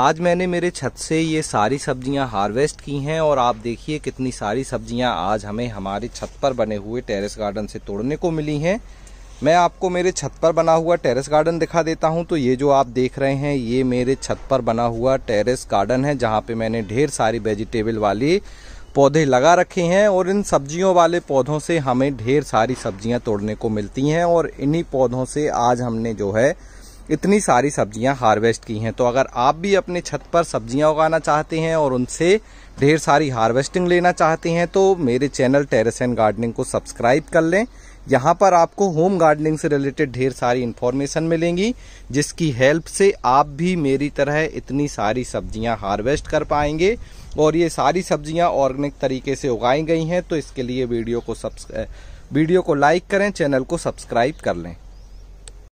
आज मैंने मेरे छत से ये सारी सब्जियां हार्वेस्ट की हैं और आप देखिए कितनी सारी सब्जियां आज हमें हमारे छत पर बने हुए टेरेस गार्डन से तोड़ने को मिली हैं मैं आपको मेरे छत पर बना हुआ टेरेस गार्डन दिखा देता हूं तो ये जो आप देख रहे हैं ये मेरे छत पर बना हुआ टेरेस गार्डन है जहाँ पे मैंने ढेर सारी वेजिटेबल वाले पौधे लगा रखे हैं और इन सब्जियों वाले पौधों से हमें ढेर सारी सब्जियां तोड़ने को मिलती हैं और इन्हीं पौधों से आज हमने जो है इतनी सारी सब्जियां हार्वेस्ट की हैं तो अगर आप भी अपने छत पर सब्जियां उगाना चाहते हैं और उनसे ढेर सारी हार्वेस्टिंग लेना चाहते हैं तो मेरे चैनल टेरेस एंड गार्डनिंग को सब्सक्राइब कर लें यहाँ पर आपको होम गार्डनिंग से रिलेटेड ढेर सारी इन्फॉर्मेशन मिलेंगी जिसकी हेल्प से आप भी मेरी तरह इतनी सारी सब्जियाँ हार्वेस्ट कर पाएंगे और ये सारी सब्जियाँ ऑर्गेनिक तरीके से उगाई गई हैं तो इसके लिए वीडियो को सब्स वीडियो को लाइक करें चैनल को सब्सक्राइब कर लें